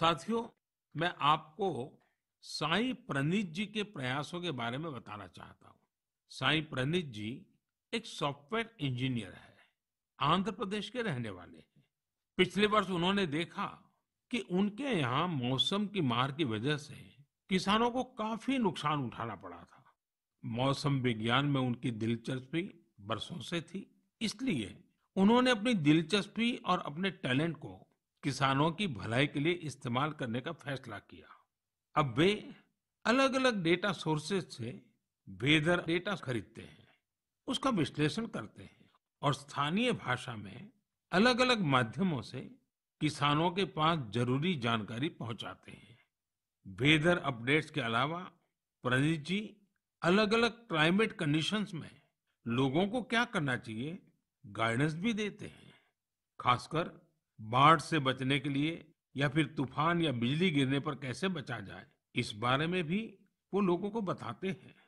साथियों मैं आपको साई प्रनीत जी के प्रयासों के बारे में बताना चाहता हूँ साई प्रनीत जी एक सॉफ्टवेयर इंजीनियर है आंध्र प्रदेश के रहने वाले हैं पिछले वर्ष उन्होंने देखा कि उनके यहाँ मौसम की मार की वजह से किसानों को काफी नुकसान उठाना पड़ा था मौसम विज्ञान में उनकी दिलचस्पी बरसों से थी इसलिए उन्होंने अपनी दिलचस्पी और अपने टैलेंट को किसानों की भलाई के लिए इस्तेमाल करने का फैसला किया अब वे अलग अलग डेटा सोर्सेज से वेदर डेटा खरीदते हैं उसका विश्लेषण करते हैं और स्थानीय भाषा में अलग अलग माध्यमों से किसानों के पास जरूरी जानकारी पहुंचाते हैं वेदर अपडेट्स के अलावा प्रणीत जी अलग अलग क्लाइमेट कंडीशंस में लोगों को क्या करना चाहिए गाइडेंस भी देते हैं खासकर बाढ़ से बचने के लिए या फिर तूफान या बिजली गिरने पर कैसे बचा जाए इस बारे में भी वो लोगों को बताते हैं